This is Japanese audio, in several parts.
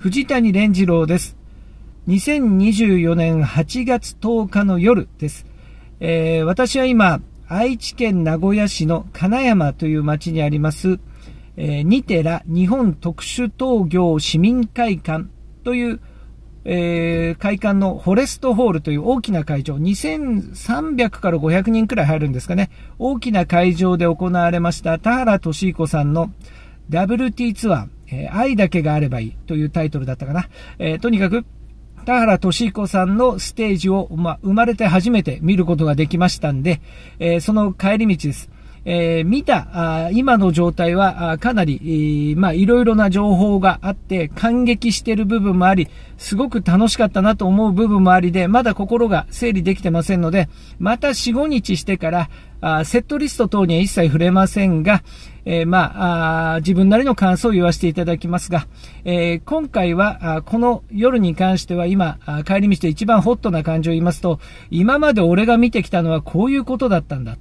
藤谷蓮次郎です。2024年8月10日の夜です。えー、私は今、愛知県名古屋市の金山という町にあります、えー、ニテラ日本特殊陶業市民会館という、えー、会館のフォレストホールという大きな会場、2300から500人くらい入るんですかね、大きな会場で行われました田原俊彦さんの WT ツアー、えー、愛だけがあればいいというタイトルだったかな。えー、とにかく、田原俊彦さんのステージを、ま、生まれて初めて見ることができましたんで、えー、その帰り道です。えー、見たあ、今の状態は、かなり、まあ、いろいろな情報があって、感激してる部分もあり、すごく楽しかったなと思う部分もありで、まだ心が整理できてませんので、また4、5日してから、あセットリスト等には一切触れませんが、えー、まあ自分なりの感想を言わせていただきますが、えー、今回は、この夜に関しては今、帰り道で一番ホットな感じを言いますと、今まで俺が見てきたのはこういうことだったんだ。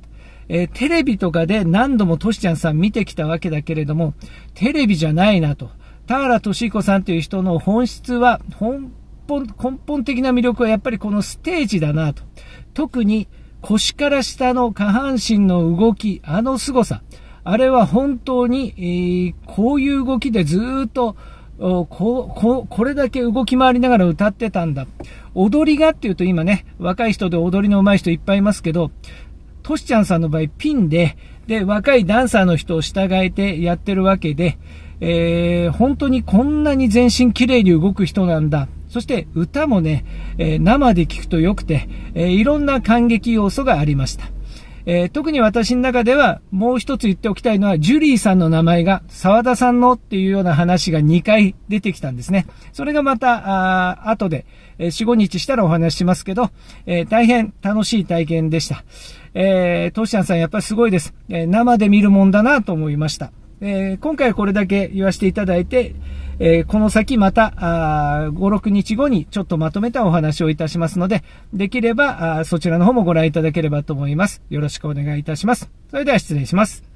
えー、テレビとかで何度もトシちゃんさん見てきたわけだけれども、テレビじゃないなと。田原俊彦さんという人の本質は、本本、根本的な魅力はやっぱりこのステージだなと。特に腰から下の下半身の動き、あの凄さ。あれは本当に、えー、こういう動きでずっと、こここれだけ動き回りながら歌ってたんだ。踊りがっていうと今ね、若い人で踊りの上手い人いっぱいいますけど、トシちゃんさんの場合ピンで、で、若いダンサーの人を従えてやってるわけで、えー、本当にこんなに全身綺麗に動く人なんだ。そして歌もね、えー、生で聴くと良くて、えー、いろんな感激要素がありました。えー、特に私の中ではもう一つ言っておきたいのは、ジュリーさんの名前が沢田さんのっていうような話が2回出てきたんですね。それがまた、あ後で、え4、5日したらお話ししますけど、えー、大変楽しい体験でした。えー、トシちゃんさんやっぱりすごいです。えー、生で見るもんだなと思いました。えー、今回はこれだけ言わせていただいて、えー、この先また、5、6日後にちょっとまとめたお話をいたしますので、できれば、そちらの方もご覧いただければと思います。よろしくお願いいたします。それでは失礼します。